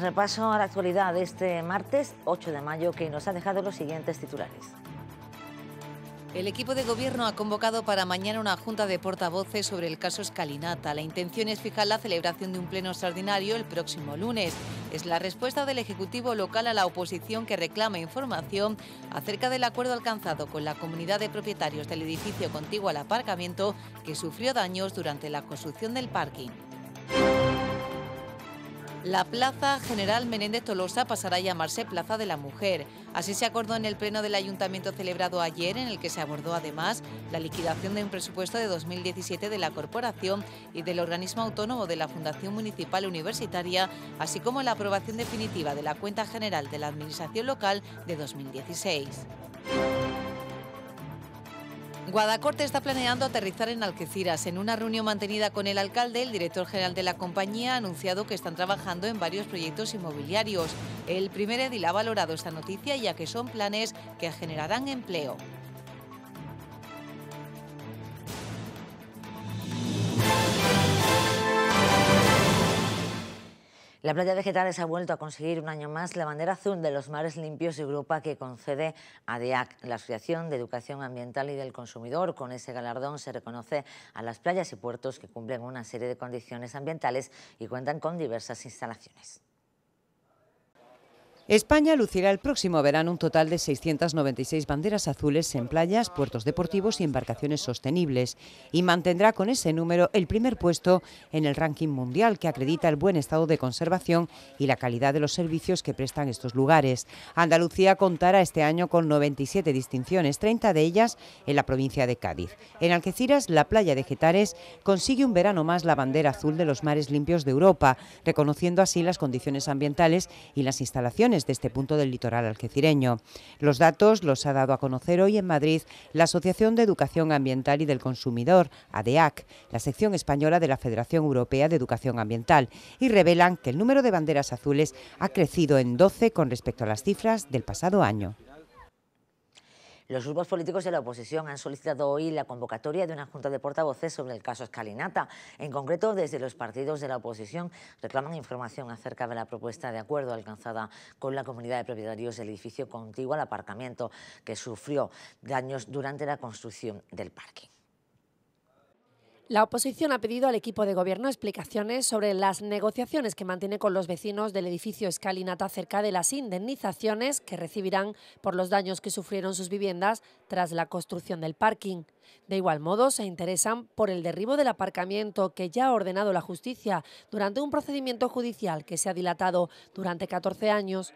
repaso a la actualidad de este martes 8 de mayo que nos ha dejado los siguientes titulares. El equipo de gobierno ha convocado para mañana una junta de portavoces sobre el caso Escalinata. La intención es fijar la celebración de un pleno extraordinario el próximo lunes. Es la respuesta del Ejecutivo local a la oposición que reclama información acerca del acuerdo alcanzado con la comunidad de propietarios del edificio contiguo al aparcamiento que sufrió daños durante la construcción del parking. La Plaza General Menéndez Tolosa pasará a llamarse Plaza de la Mujer. Así se acordó en el pleno del ayuntamiento celebrado ayer, en el que se abordó además la liquidación de un presupuesto de 2017 de la corporación y del organismo autónomo de la Fundación Municipal Universitaria, así como la aprobación definitiva de la cuenta general de la Administración Local de 2016. Guadacorte está planeando aterrizar en Algeciras. En una reunión mantenida con el alcalde, el director general de la compañía ha anunciado que están trabajando en varios proyectos inmobiliarios. El primer edil ha valorado esta noticia ya que son planes que generarán empleo. La playa Vegetales ha vuelto a conseguir un año más la bandera azul de los mares limpios y Europa que concede DEAC, la Asociación de Educación Ambiental y del Consumidor. Con ese galardón se reconoce a las playas y puertos que cumplen una serie de condiciones ambientales y cuentan con diversas instalaciones. España lucirá el próximo verano un total de 696 banderas azules en playas, puertos deportivos y embarcaciones sostenibles y mantendrá con ese número el primer puesto en el ranking mundial que acredita el buen estado de conservación y la calidad de los servicios que prestan estos lugares. Andalucía contará este año con 97 distinciones, 30 de ellas en la provincia de Cádiz. En Algeciras, la playa de Getares consigue un verano más la bandera azul de los mares limpios de Europa, reconociendo así las condiciones ambientales y las instalaciones de este punto del litoral algecireño. Los datos los ha dado a conocer hoy en Madrid la Asociación de Educación Ambiental y del Consumidor, ADEAC, la sección española de la Federación Europea de Educación Ambiental, y revelan que el número de banderas azules ha crecido en 12 con respecto a las cifras del pasado año. Los grupos políticos de la oposición han solicitado hoy la convocatoria de una junta de portavoces sobre el caso Escalinata. En concreto, desde los partidos de la oposición reclaman información acerca de la propuesta de acuerdo alcanzada con la comunidad de propietarios del edificio contiguo al aparcamiento que sufrió daños durante la construcción del parque. La oposición ha pedido al equipo de gobierno explicaciones sobre las negociaciones que mantiene con los vecinos del edificio Escalinata acerca de las indemnizaciones que recibirán por los daños que sufrieron sus viviendas tras la construcción del parking. De igual modo, se interesan por el derribo del aparcamiento que ya ha ordenado la justicia durante un procedimiento judicial que se ha dilatado durante 14 años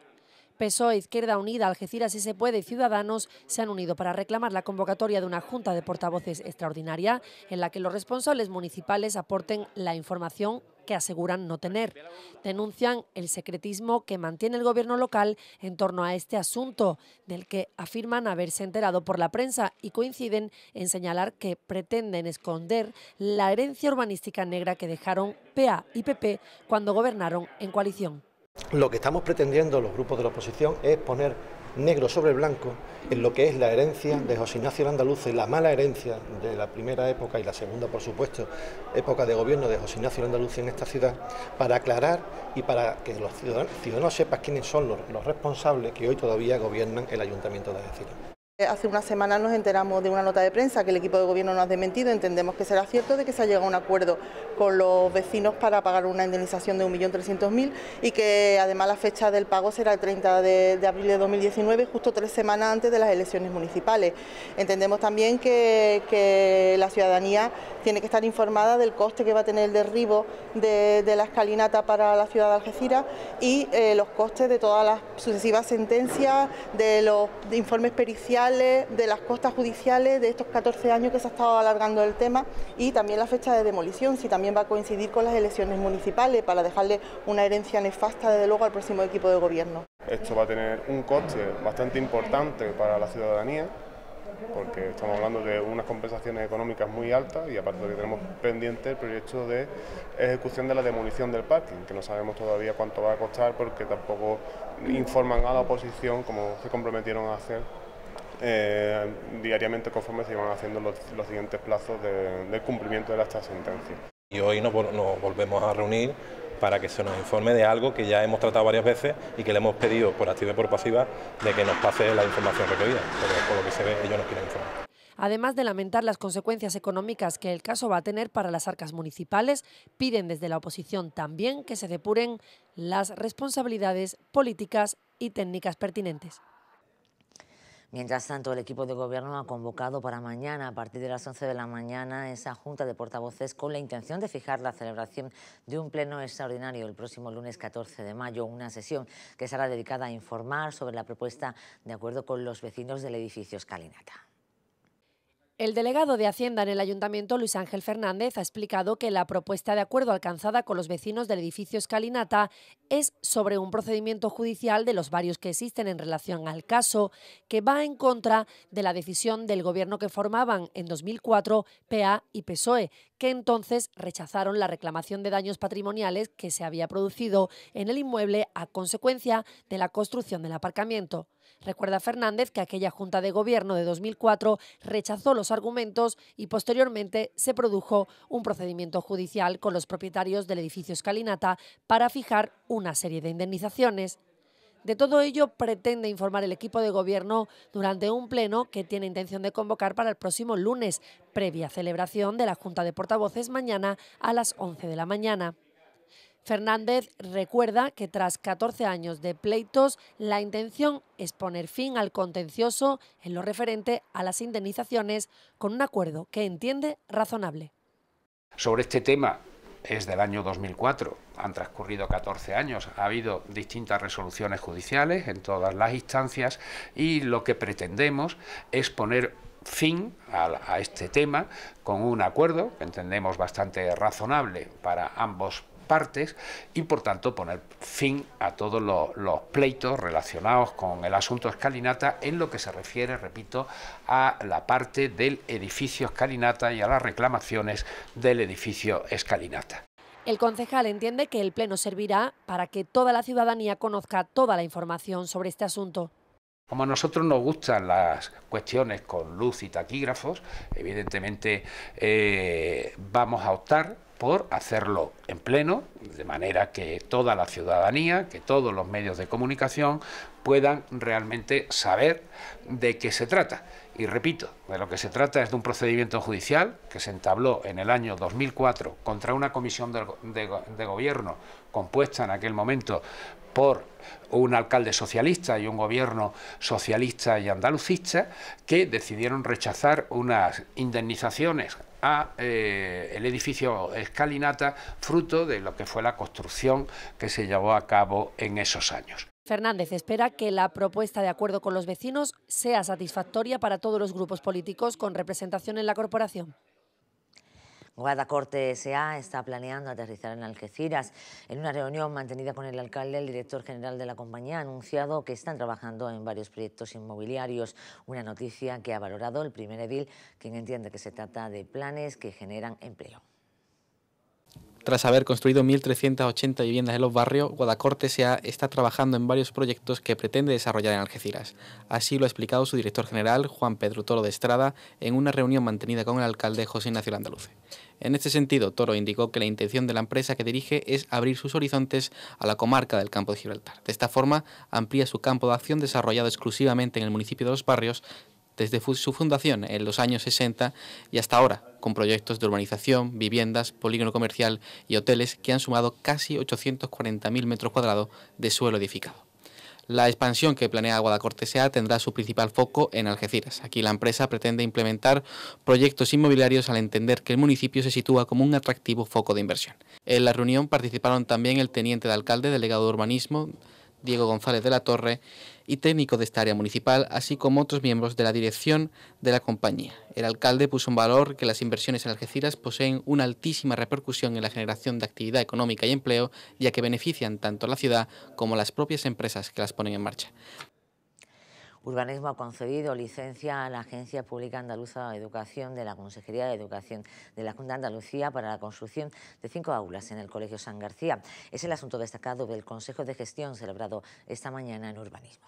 PSOE, Izquierda Unida, Algeciras y Se Puede y Ciudadanos se han unido para reclamar la convocatoria de una junta de portavoces extraordinaria en la que los responsables municipales aporten la información que aseguran no tener. Denuncian el secretismo que mantiene el gobierno local en torno a este asunto, del que afirman haberse enterado por la prensa y coinciden en señalar que pretenden esconder la herencia urbanística negra que dejaron PA y PP cuando gobernaron en coalición. Lo que estamos pretendiendo los grupos de la oposición es poner negro sobre blanco en lo que es la herencia de José Ignacio Landaluce, la mala herencia de la primera época y la segunda, por supuesto, época de gobierno de José Ignacio Landaluce en esta ciudad, para aclarar y para que los ciudadanos, sepan quiénes son los, responsables que hoy todavía gobiernan el Ayuntamiento de Algeciras. Eh, hace unas semanas nos enteramos de una nota de prensa que el equipo de gobierno nos ha desmentido. Entendemos que será cierto de que se ha llegado a un acuerdo con los vecinos para pagar una indemnización de 1.300.000 y que además la fecha del pago será el 30 de, abril de 2019, justo tres semanas antes de las elecciones municipales. Entendemos también que, la ciudadanía tiene que estar informada del coste que va a tener el derribo de, la escalinata para la ciudad de Algeciras y eh, los costes de todas las sucesivas sentencias, de los informes periciales de las costas judiciales, de estos 14 años que se ha estado alargando el tema y también la fecha de demolición, si también va a coincidir con las elecciones municipales para dejarle una herencia nefasta desde luego al próximo equipo de gobierno. Esto va a tener un coste bastante importante para la ciudadanía porque estamos hablando de unas compensaciones económicas muy altas y aparte que tenemos pendiente el proyecto de ejecución de la demolición del parking, que no sabemos todavía cuánto va a costar porque tampoco informan a la oposición como se comprometieron a hacer eh, diariamente conforme se iban haciendo los, siguientes plazos de, del cumplimiento de esta sentencia. Y hoy nos, volvemos a reunir para que se nos informe de algo que ya hemos tratado varias veces y que le hemos pedido por activa y por pasiva de que nos pase la información requerida, por lo que se ve ellos nos quieren informar. Además de lamentar las consecuencias económicas que el caso va a tener para las arcas municipales, piden desde la oposición también que se depuren las responsabilidades políticas y técnicas pertinentes. Mientras tanto, el equipo de gobierno ha convocado para mañana, a partir de las 11 de la mañana, esa junta de portavoces con la intención de fijar la celebración de un pleno extraordinario el próximo lunes 14 de mayo, una sesión que será dedicada a informar sobre la propuesta de acuerdo con los vecinos del edificio Escalinata. El delegado de Hacienda en el Ayuntamiento, Luis Ángel Fernández, ha explicado que la propuesta de acuerdo alcanzada con los vecinos del edificio Escalinata es sobre un procedimiento judicial de los varios que existen en relación al caso, que va en contra de la decisión del gobierno que formaban en 2004 PA y PSOE, que entonces rechazaron la reclamación de daños patrimoniales que se había producido en el inmueble a consecuencia de la construcción del aparcamiento. Recuerda Fernández que aquella Junta de Gobierno de 2004 rechazó los argumentos y posteriormente se produjo un procedimiento judicial con los propietarios del edificio Escalinata para fijar una serie de indemnizaciones. De todo ello pretende informar el equipo de gobierno durante un pleno que tiene intención de convocar para el próximo lunes, previa celebración de la Junta de Portavoces mañana a las 11 de la mañana. Fernández recuerda que tras 14 años de pleitos, la intención es poner fin al contencioso en lo referente a las indemnizaciones con un acuerdo que entiende razonable. Sobre este tema es del año 2004, han transcurrido 14 años, ha habido distintas resoluciones judiciales en todas las instancias y lo que pretendemos es poner fin a, este tema con un acuerdo que entendemos bastante razonable para ambos partes y, por tanto, poner fin a todos los, pleitos relacionados con el asunto escalinata en lo que se refiere, repito, a la parte del edificio escalinata y a las reclamaciones del edificio escalinata. El concejal entiende que el Pleno servirá para que toda la ciudadanía conozca toda la información sobre este asunto. Como a nosotros nos gustan las cuestiones con luz y taquígrafos, evidentemente eh, vamos a optar por hacerlo en pleno, de manera que toda la ciudadanía, que todos los medios de comunicación puedan realmente saber de qué se trata. Y repito, de lo que se trata es de un procedimiento judicial que se entabló en el año 2004 contra una comisión de, gobierno compuesta en aquel momento por un alcalde socialista y un gobierno socialista y andalucista que decidieron rechazar unas indemnizaciones a eh, el edificio escalinata, fruto de lo que fue la construcción que se llevó a cabo en esos años. Fernández espera que la propuesta de acuerdo con los vecinos sea satisfactoria para todos los grupos políticos con representación en la corporación. Corte S.A. está planeando aterrizar en Algeciras. En una reunión mantenida con el alcalde, el director general de la compañía ha anunciado que están trabajando en varios proyectos inmobiliarios, una noticia que ha valorado el primer edil, quien entiende que se trata de planes que generan empleo. Tras haber construido 1.380 viviendas en los barrios, Guadacorte S.A. está trabajando en varios proyectos que pretende desarrollar en Algeciras. Así lo ha explicado su director general, Juan Pedro Toro de Estrada, en una reunión mantenida con el alcalde José Ignacio Landaluce. En este sentido, Toro indicó que la intención de la empresa que dirige es abrir sus horizontes a la comarca del campo de Gibraltar. De esta forma, amplía su campo de acción desarrollado exclusivamente en el municipio de Los Barrios, desde su fundación en los años 60 y hasta ahora, con proyectos de urbanización, viviendas, polígono comercial y hoteles que han sumado casi 840.000 metros cuadrados de suelo edificado. La expansión que planea sea tendrá su principal foco en Algeciras. Aquí la empresa pretende implementar proyectos inmobiliarios al entender que el municipio se sitúa como un atractivo foco de inversión. En la reunión participaron también el teniente de alcalde, delegado de urbanismo, Diego González de la Torre, y técnico de esta área municipal, así como otros miembros de la dirección de la compañía. El alcalde puso en valor que las inversiones en Algeciras poseen una altísima repercusión en la generación de actividad económica y empleo, ya que benefician tanto a la ciudad como a las propias empresas que las ponen en marcha. Urbanismo ha concedido licencia a la Agencia Pública Andaluza de Educación de la Consejería de Educación de la Junta de Andalucía para la construcción de cinco aulas en el Colegio San García. Es el asunto destacado del Consejo de Gestión celebrado esta mañana en Urbanismo.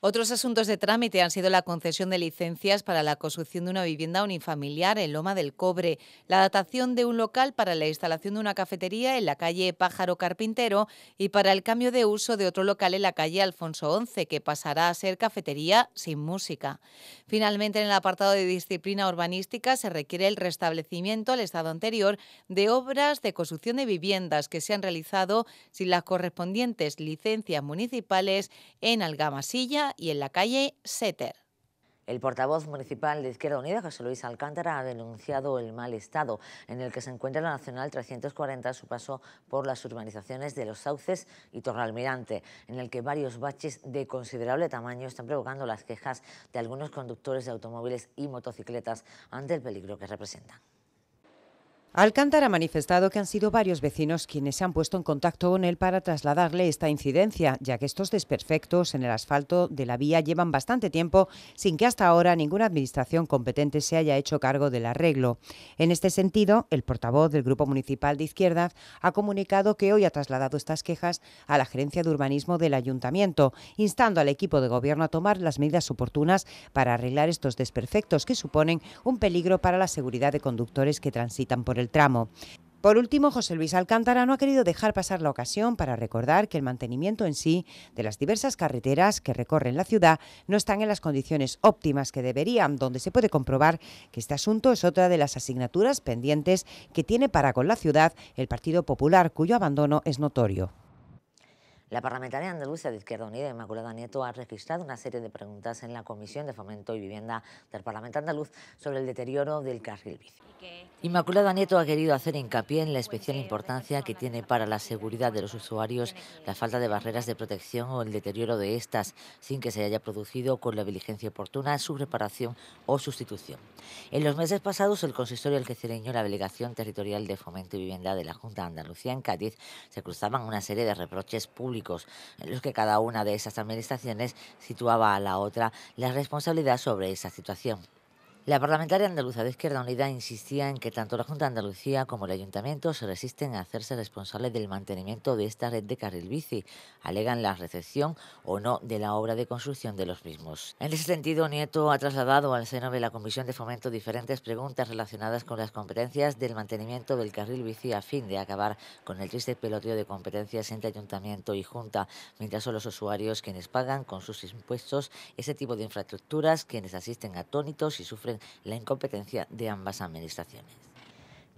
Otros asuntos de trámite han sido la concesión de licencias para la construcción de una vivienda unifamiliar en Loma del Cobre, la adaptación de un local para la instalación de una cafetería en la calle Pájaro Carpintero y para el cambio de uso de otro local en la calle Alfonso XI, que pasará a ser cafetería sin música. Finalmente, en el apartado de disciplina urbanística se requiere el restablecimiento al estado anterior de obras de construcción de viviendas que se han realizado sin las correspondientes licencias municipales en Algamasilla, y en la calle Seter. El portavoz municipal de Izquierda Unida, José Luis Alcántara, ha denunciado el mal estado en el que se encuentra la Nacional 340 a su paso por las urbanizaciones de Los Sauces y Torralmirante, en el que varios baches de considerable tamaño están provocando las quejas de algunos conductores de automóviles y motocicletas ante el peligro que representan. Alcántara ha manifestado que han sido varios vecinos quienes se han puesto en contacto con él para trasladarle esta incidencia, ya que estos desperfectos en el asfalto de la vía llevan bastante tiempo sin que hasta ahora ninguna administración competente se haya hecho cargo del arreglo. En este sentido, el portavoz del Grupo Municipal de Izquierda ha comunicado que hoy ha trasladado estas quejas a la Gerencia de Urbanismo del Ayuntamiento, instando al equipo de gobierno a tomar las medidas oportunas para arreglar estos desperfectos que suponen un peligro para la seguridad de conductores que transitan por el tramo. Por último, José Luis Alcántara no ha querido dejar pasar la ocasión para recordar que el mantenimiento en sí de las diversas carreteras que recorren la ciudad no están en las condiciones óptimas que deberían, donde se puede comprobar que este asunto es otra de las asignaturas pendientes que tiene para con la ciudad el Partido Popular, cuyo abandono es notorio. La parlamentaria andaluza de Izquierda Unida, Inmaculada Nieto, ha registrado una serie de preguntas en la Comisión de Fomento y Vivienda del Parlamento Andaluz sobre el deterioro del carril bici. Inmaculada Nieto ha querido hacer hincapié en la especial importancia que tiene para la seguridad de los usuarios la falta de barreras de protección o el deterioro de estas, sin que se haya producido con la diligencia oportuna su reparación o sustitución. En los meses pasados, el consistorio algecireño y la delegación territorial de Fomento y Vivienda de la Junta de Andalucía en Cádiz se cruzaban una serie de reproches públicos en los que cada una de esas administraciones situaba a la otra la responsabilidad sobre esa situación. La parlamentaria andaluza de Izquierda Unida insistía en que tanto la Junta de Andalucía como el Ayuntamiento se resisten a hacerse responsables del mantenimiento de esta red de carril bici. Alegan la recepción o no de la obra de construcción de los mismos. En ese sentido, Nieto ha trasladado al seno de la Comisión de Fomento diferentes preguntas relacionadas con las competencias del mantenimiento del carril bici a fin de acabar con el triste peloteo de competencias entre Ayuntamiento y Junta, mientras son los usuarios quienes pagan con sus impuestos ese tipo de infraestructuras, quienes asisten atónitos y sufren la incompetencia de ambas administraciones.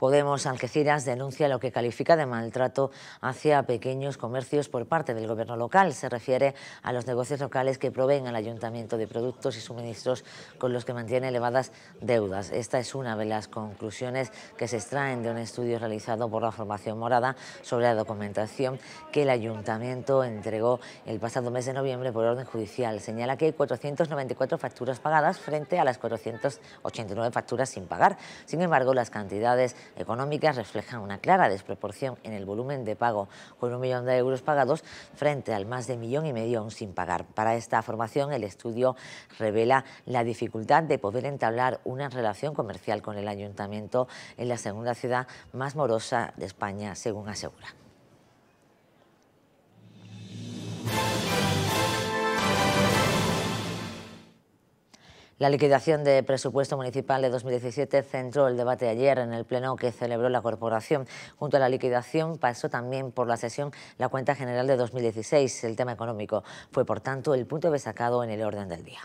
Podemos Algeciras denuncia lo que califica de maltrato hacia pequeños comercios por parte del gobierno local. Se refiere a los negocios locales que proveen al ayuntamiento de productos y suministros con los que mantiene elevadas deudas. Esta es una de las conclusiones que se extraen de un estudio realizado por la Formación Morada sobre la documentación que el ayuntamiento entregó el pasado mes de noviembre por orden judicial. Señala que hay 494 facturas pagadas frente a las 489 facturas sin pagar. Sin embargo, las cantidades Económicas reflejan una clara desproporción en el volumen de pago, con un millón de euros pagados frente al más de millón y medio aún sin pagar. Para esta formación, el estudio revela la dificultad de poder entablar una relación comercial con el ayuntamiento en la segunda ciudad más morosa de España, según asegura. La liquidación de presupuesto municipal de 2017 centró el debate ayer en el pleno que celebró la corporación. Junto a la liquidación pasó también por la sesión la cuenta general de 2016. El tema económico fue, por tanto, el punto destacado en el orden del día.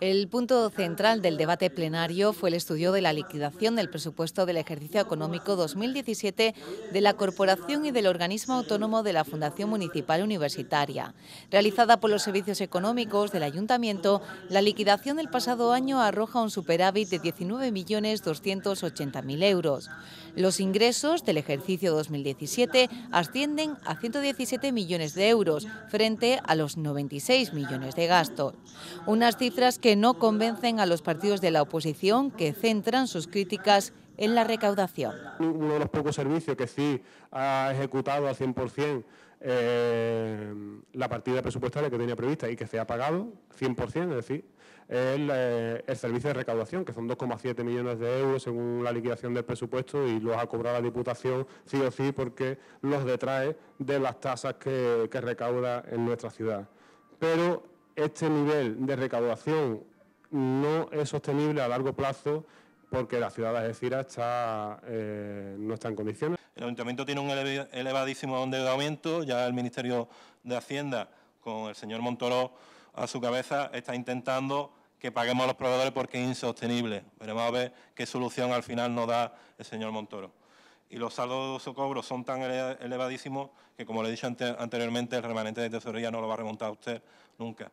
El punto central del debate plenario fue el estudio de la liquidación del presupuesto del ejercicio económico 2017 de la Corporación y del Organismo Autónomo de la Fundación Municipal Universitaria. Realizada por los servicios económicos del Ayuntamiento, la liquidación del pasado año arroja un superávit de 19.280.000 euros. Los ingresos del ejercicio 2017 ascienden a 117 millones de euros frente a los 96 millones de gastos. Unas cifras que no convencen a los partidos de la oposición que centran sus críticas en la recaudación. Uno de los pocos servicios que sí ha ejecutado al 100% eh, la partida presupuestaria que tenía prevista y que se ha pagado 100%, es decir, el, eh, el servicio de recaudación, que son 2,7 millones de euros según la liquidación del presupuesto y los ha cobrado la Diputación sí o sí porque los detrae de las tasas que, recauda en nuestra ciudad. Pero este nivel de recaudación no es sostenible a largo plazo porque la ciudad de Algeciras está, eh, no está en condiciones. El ayuntamiento tiene un elevadísimo endeudamiento, ya el Ministerio de Hacienda con el señor Montoro a su cabeza está intentando que paguemos a los proveedores porque es insostenible. Veremos a ver qué solución al final nos da el señor Montoro. Y los saldos de su son tan elevadísimos que, como le he dicho anteriormente, el remanente de tesorería no lo va a remontar usted nunca.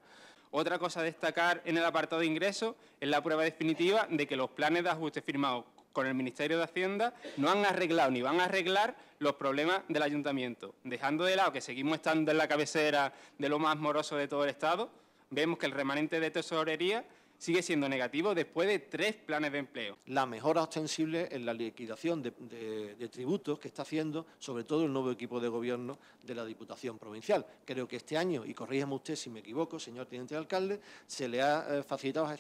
Otra cosa a destacar en el apartado de ingresos es la prueba definitiva de que los planes de ajuste firmados con el Ministerio de Hacienda no han arreglado ni van a arreglar los problemas del ayuntamiento, dejando de lado que seguimos estando en la cabecera de lo más moroso de todo el Estado, vemos que el remanente de tesorería sigue siendo negativo después de tres planes de empleo. La mejora ostensible en la liquidación de, tributos que está haciendo, sobre todo el nuevo equipo de gobierno de la Diputación Provincial. Creo que este año, y corríjame usted si me equivoco, señor teniente alcalde, se le ha eh, facilitado a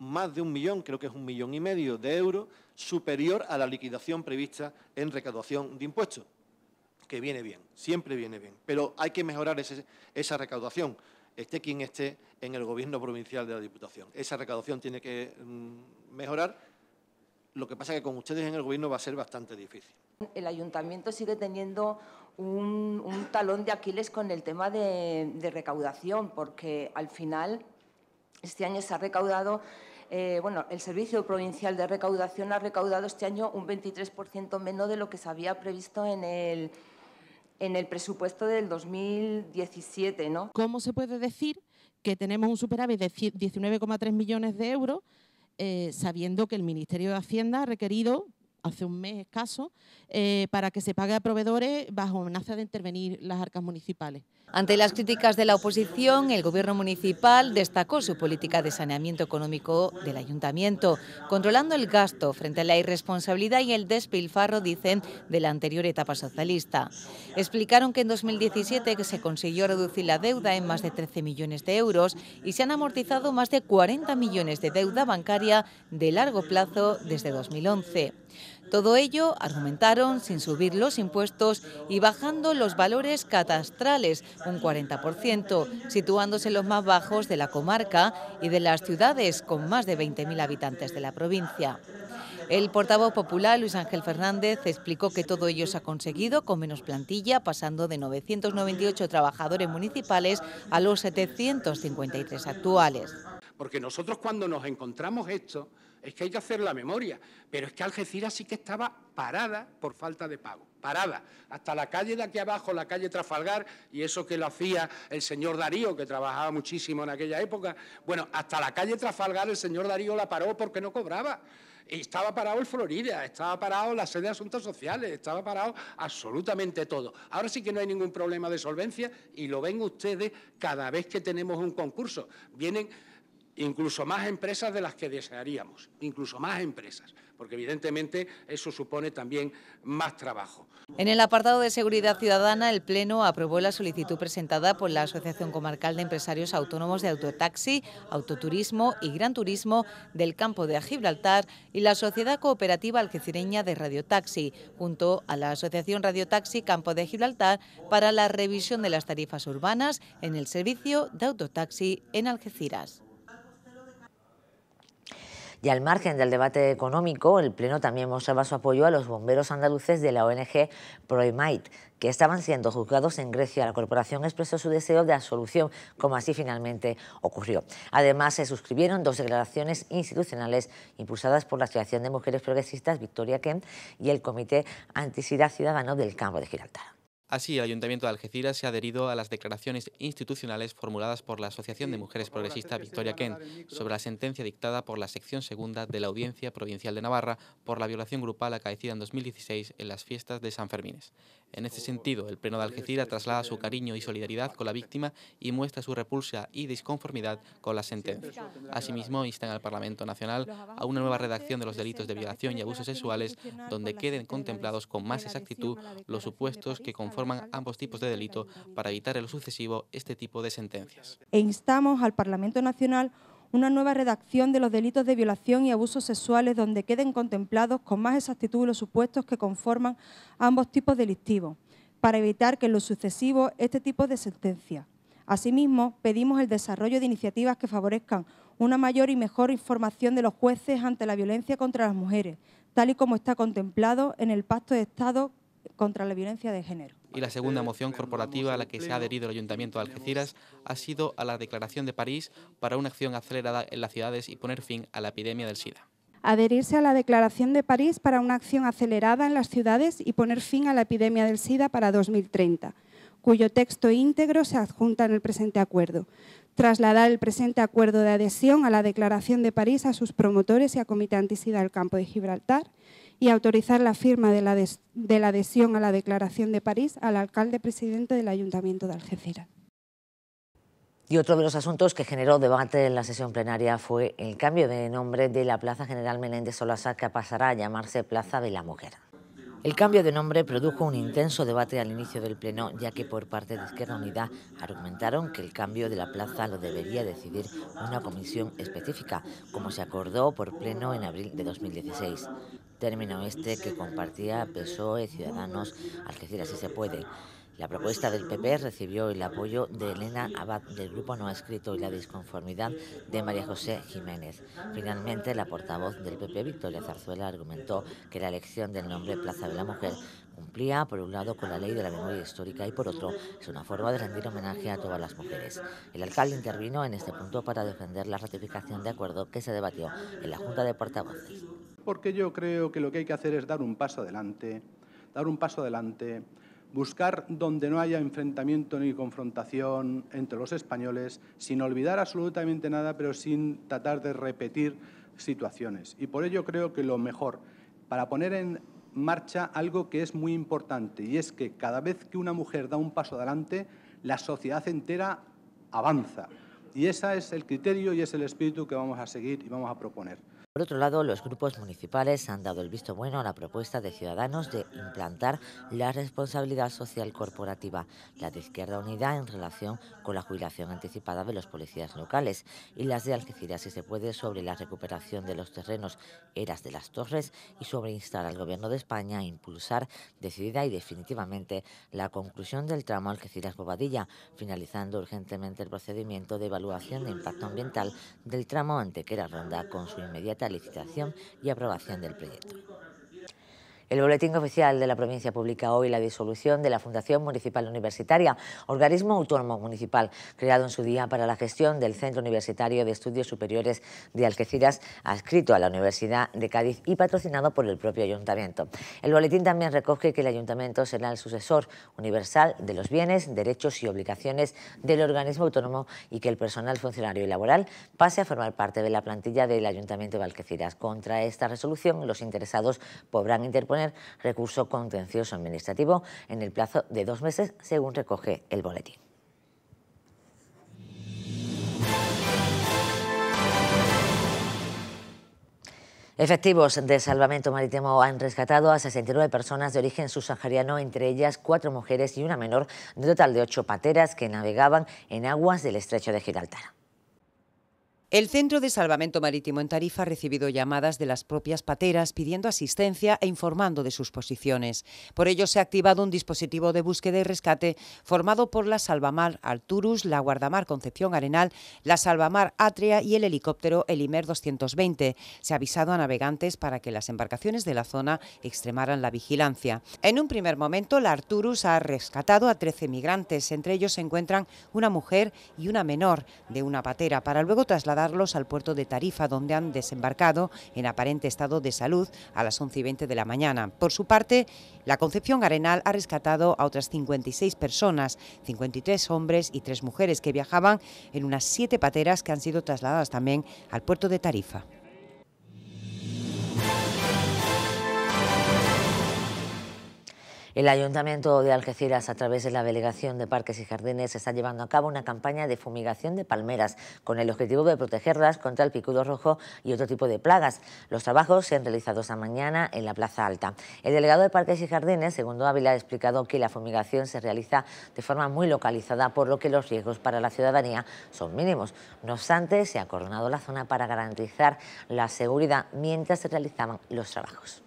más de un millón, creo que es un millón y medio de euros, superior a la liquidación prevista en recaudación de impuestos, que viene bien, siempre viene bien, pero hay que mejorar esa recaudación esté quien esté en el gobierno provincial de la Diputación. Esa recaudación tiene que mm, mejorar. Lo que pasa es que con ustedes en el gobierno va a ser bastante difícil. El ayuntamiento sigue teniendo un, talón de Aquiles con el tema de, recaudación, porque al final este año se ha recaudado eh, bueno, el Servicio Provincial de Recaudación ha recaudado este año un 23% menos de lo que se había previsto en el, en el presupuesto del 2017, ¿no? ¿Cómo se puede decir que tenemos un superávit de 19,3 millones de euros eh, sabiendo que el Ministerio de Hacienda ha requerido hace un mes escaso, eh, para que se pague a proveedores bajo amenaza de intervenir las arcas municipales. Ante las críticas de la oposición, el Gobierno municipal destacó su política de saneamiento económico del ayuntamiento, controlando el gasto frente a la irresponsabilidad y el despilfarro, dicen, de la anterior etapa socialista. Explicaron que en 2017 se consiguió reducir la deuda en más de 13 millones de euros y se han amortizado más de 40 millones de deuda bancaria de largo plazo desde 2011. Todo ello, argumentaron, sin subir los impuestos y bajando los valores catastrales un 40%, situándose en los más bajos de la comarca y de las ciudades con más de 20.000 habitantes de la provincia. El portavoz popular, Luis Ángel Fernández, explicó que todo ello se ha conseguido con menos plantilla, pasando de 998 trabajadores municipales a los 753 actuales. Porque nosotros cuando nos encontramos esto, es que hay que hacer la memoria, pero es que Algeciras sí que estaba parada por falta de pago, parada, hasta la calle de aquí abajo, la calle Trafalgar, y eso que lo hacía el señor Darío, que trabajaba muchísimo en aquella época, bueno, hasta la calle Trafalgar el señor Darío la paró porque no cobraba. Y estaba parado el Florida, estaba parado la sede de Asuntos Sociales, estaba parado absolutamente todo. Ahora sí que no hay ningún problema de solvencia y lo ven ustedes cada vez que tenemos un concurso. Vienen incluso más empresas de las que desearíamos, incluso más empresas, porque evidentemente eso supone también más trabajo. En el apartado de Seguridad Ciudadana, el Pleno aprobó la solicitud presentada por la Asociación Comarcal de Empresarios Autónomos de Autotaxi, Autoturismo y Gran Turismo del Campo de Gibraltar y la Sociedad Cooperativa Algecireña de Radiotaxi, junto a la Asociación Radiotaxi Campo de Gibraltar para la revisión de las tarifas urbanas en el servicio de autotaxi en Algeciras. Y al margen del debate económico, el Pleno también mostraba su apoyo a los bomberos andaluces de la ONG Proemite, que estaban siendo juzgados en Grecia. La corporación expresó su deseo de absolución, como así finalmente ocurrió. Además, se suscribieron dos declaraciones institucionales impulsadas por la Asociación de Mujeres Progresistas Victoria Kent y el Comité Anticidad Ciudadano del Campo de Gibraltar. Así, el Ayuntamiento de Algeciras se ha adherido a las declaraciones institucionales formuladas por la Asociación de Mujeres Progresistas Victoria Kent sobre la sentencia dictada por la sección segunda de la Audiencia Provincial de Navarra por la violación grupal acaecida en 2016 en las fiestas de San Fermín. En este sentido, el Pleno de Algeciras traslada su cariño y solidaridad con la víctima y muestra su repulsa y disconformidad con la sentencia. Asimismo, instan al Parlamento Nacional a una nueva redacción de los delitos de violación y abusos sexuales donde queden contemplados con más exactitud los supuestos que conforman ambos tipos de delito para evitar en lo sucesivo este tipo de sentencias. E instamos al Parlamento Nacional una nueva redacción de los delitos de violación y abusos sexuales donde queden contemplados con más exactitud los supuestos que conforman ambos tipos delictivos, para evitar que en lo sucesivo este tipo de sentencia. Asimismo, pedimos el desarrollo de iniciativas que favorezcan una mayor y mejor información de los jueces ante la violencia contra las mujeres, tal y como está contemplado en el Pacto de Estado contra la Violencia de Género. Y la segunda moción corporativa a la que se ha adherido el Ayuntamiento de Algeciras ha sido a la Declaración de París para una acción acelerada en las ciudades y poner fin a la epidemia del SIDA adherirse a la Declaración de París para una acción acelerada en las ciudades y poner fin a la epidemia del SIDA para 2030, cuyo texto íntegro se adjunta en el presente acuerdo. Trasladar el presente acuerdo de adhesión a la Declaración de París a sus promotores y a Comité Antisida del Campo de Gibraltar y autorizar la firma de la, adhesión a la Declaración de París al alcalde presidente del Ayuntamiento de Algeciras. Y otro de los asuntos que generó debate en la sesión plenaria fue el cambio de nombre de la Plaza General Menéndez Olasa, que pasará a llamarse Plaza de la Mujer. El cambio de nombre produjo un intenso debate al inicio del Pleno, ya que por parte de Izquierda Unida argumentaron que el cambio de la plaza lo debería decidir una comisión específica, como se acordó por Pleno en abril de 2016 término este que compartía PSOE, Ciudadanos, al decir así se puede. La propuesta del PP recibió el apoyo de Elena Abad del Grupo No Escrito y la disconformidad de María José Jiménez. Finalmente, la portavoz del PP, Victoria Zarzuela, argumentó que la elección del nombre Plaza de la Mujer cumplía, por un lado, con la ley de la memoria histórica y, por otro, es una forma de rendir homenaje a todas las mujeres. El alcalde intervino en este punto para defender la ratificación de acuerdo que se debatió en la Junta de Portavoces. Porque yo creo que lo que hay que hacer es dar un paso adelante, dar un paso adelante buscar donde no haya enfrentamiento ni confrontación entre los españoles, sin olvidar absolutamente nada, pero sin tratar de repetir situaciones. Y por ello creo que lo mejor para poner en marcha algo que es muy importante, y es que cada vez que una mujer da un paso adelante, la sociedad entera avanza. Y ese es el criterio y es el espíritu que vamos a seguir y vamos a proponer. Por otro lado, los grupos municipales han dado el visto bueno a la propuesta de Ciudadanos de implantar la responsabilidad social corporativa, la de Izquierda Unida en relación con la jubilación anticipada de los policías locales y las de Algeciras, si se puede, sobre la recuperación de los terrenos eras de las torres y sobre instar al Gobierno de España a impulsar decidida y definitivamente la conclusión del tramo Algeciras-Bobadilla, finalizando urgentemente el procedimiento de evaluación de impacto ambiental del tramo Antequera-Ronda con su inmediata la licitación y aprobación del proyecto. El Boletín Oficial de la Provincia publica hoy la disolución de la Fundación Municipal Universitaria, organismo autónomo municipal creado en su día para la gestión del Centro Universitario de Estudios Superiores de Algeciras, adscrito a la Universidad de Cádiz y patrocinado por el propio ayuntamiento. El boletín también recoge que el ayuntamiento será el sucesor universal de los bienes, derechos y obligaciones del organismo autónomo y que el personal funcionario y laboral pase a formar parte de la plantilla del ayuntamiento de Algeciras. Contra esta resolución, los interesados podrán interponer recurso contencioso administrativo en el plazo de dos meses, según recoge el boletín. Efectivos de Salvamento Marítimo han rescatado a 69 personas de origen subsahariano, entre ellas cuatro mujeres y una menor, de total de ocho pateras que navegaban en aguas del estrecho de Gibraltar. El Centro de Salvamento Marítimo en Tarifa ha recibido llamadas de las propias pateras pidiendo asistencia e informando de sus posiciones. Por ello se ha activado un dispositivo de búsqueda y rescate formado por la Salvamar Arturus, la Guardamar Concepción Arenal, la Salvamar Atria y el helicóptero Elimer 220. Se ha avisado a navegantes para que las embarcaciones de la zona extremaran la vigilancia. En un primer momento, la Arturus ha rescatado a 13 migrantes. Entre ellos se encuentran una mujer y una menor de una patera, para luego trasladar darlos al puerto de Tarifa, donde han desembarcado en aparente estado de salud a las 11 y 20 de la mañana. Por su parte, la Concepción Arenal ha rescatado a otras 56 personas, 53 hombres y 3 mujeres que viajaban en unas 7 pateras que han sido trasladadas también al puerto de Tarifa. El Ayuntamiento de Algeciras, a través de la Delegación de Parques y Jardines, está llevando a cabo una campaña de fumigación de palmeras con el objetivo de protegerlas contra el picudo rojo y otro tipo de plagas. Los trabajos se han realizado esta mañana en la Plaza Alta. El delegado de Parques y Jardines, segundo Ávila, ha explicado que la fumigación se realiza de forma muy localizada, por lo que los riesgos para la ciudadanía son mínimos. No obstante, se ha coronado la zona para garantizar la seguridad mientras se realizaban los trabajos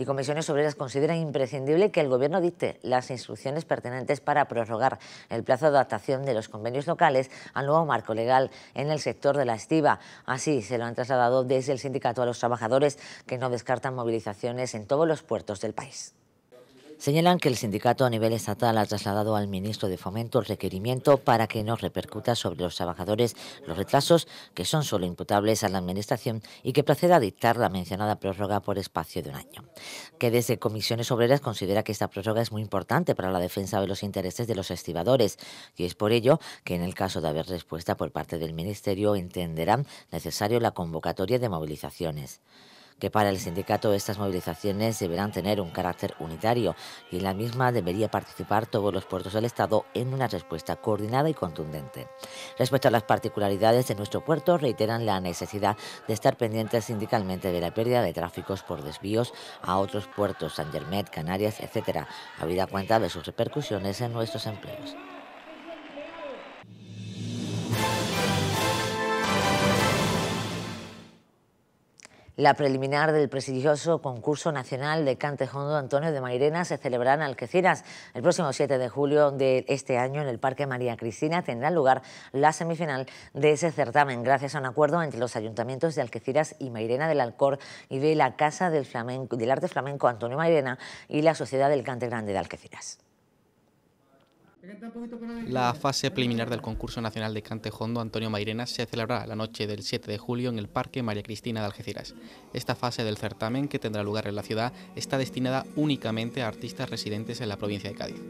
y Comisiones Obreras consideran imprescindible que el Gobierno dicte las instrucciones pertinentes para prorrogar el plazo de adaptación de los convenios locales al nuevo marco legal en el sector de la estiva. Así se lo han trasladado desde el sindicato a los trabajadores que no descartan movilizaciones en todos los puertos del país. Señalan que el sindicato a nivel estatal ha trasladado al ministro de Fomento el requerimiento para que no repercuta sobre los trabajadores los retrasos que son solo imputables a la Administración y que proceda a dictar la mencionada prórroga por espacio de un año. Que desde comisiones obreras considera que esta prórroga es muy importante para la defensa de los intereses de los estibadores y es por ello que en el caso de haber respuesta por parte del Ministerio entenderán necesario la convocatoria de movilizaciones que para el sindicato estas movilizaciones deberán tener un carácter unitario y en la misma debería participar todos los puertos del Estado en una respuesta coordinada y contundente. Respecto a las particularidades de nuestro puerto, reiteran la necesidad de estar pendientes sindicalmente de la pérdida de tráficos por desvíos a otros puertos, San Germán, Canarias, etc., habida cuenta de sus repercusiones en nuestros empleos. La preliminar del prestigioso concurso nacional de cante jondo Antonio de Mairena se celebrará en Algeciras. El próximo 7 de julio de este año en el Parque María Cristina tendrá lugar la semifinal de ese certamen gracias a un acuerdo entre los ayuntamientos de Alqueciras y Mairena del Alcor y de la Casa del, del Arte Flamenco Antonio Mairena y la Sociedad del Cante Grande de Algeciras. La fase preliminar del concurso nacional de cante Antonio Mairena se celebrará la noche del 7 de julio en el Parque María Cristina de Algeciras. Esta fase del certamen, que tendrá lugar en la ciudad, está destinada únicamente a artistas residentes en la provincia de Cádiz.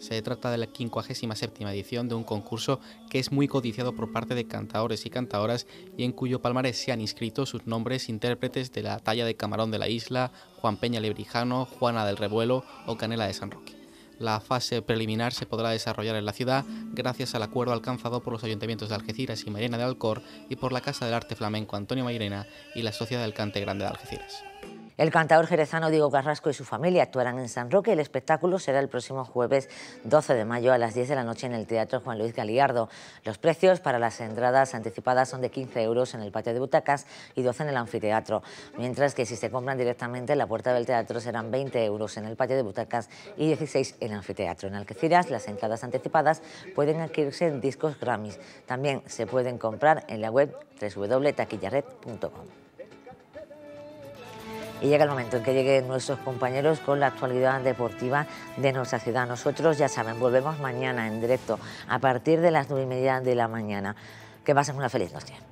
Se trata de la 57 edición de un concurso que es muy codiciado por parte de cantadores y cantadoras y en cuyo palmarés se han inscrito sus nombres intérpretes de la talla de Camarón de la Isla, Juan Peña Lebrijano, Juana del Revuelo o Canela de San Roque. La fase preliminar se podrá desarrollar en la ciudad gracias al acuerdo alcanzado por los ayuntamientos de Algeciras y Mairena de Alcor y por la Casa del Arte Flamenco Antonio Mairena y la Sociedad del Cante Grande de Algeciras. El cantador jerezano Diego Carrasco y su familia actuarán en San Roque. El espectáculo será el próximo jueves 12 de mayo a las 10 de la noche en el Teatro Juan Luis Galiardo. Los precios para las entradas anticipadas son de 15 euros en el patio de butacas y 12 en el anfiteatro, mientras que si se compran directamente en la puerta del teatro serán 20 euros en el patio de butacas y 16 en el anfiteatro. En Algeciras las entradas anticipadas pueden adquirirse en discos Grammys. También se pueden comprar en la web www.taquillared.com y llega el momento en que lleguen nuestros compañeros con la actualidad deportiva de nuestra ciudad. Nosotros, ya saben, volvemos mañana en directo a partir de las nueve y media de la mañana. Que pasen una feliz noche.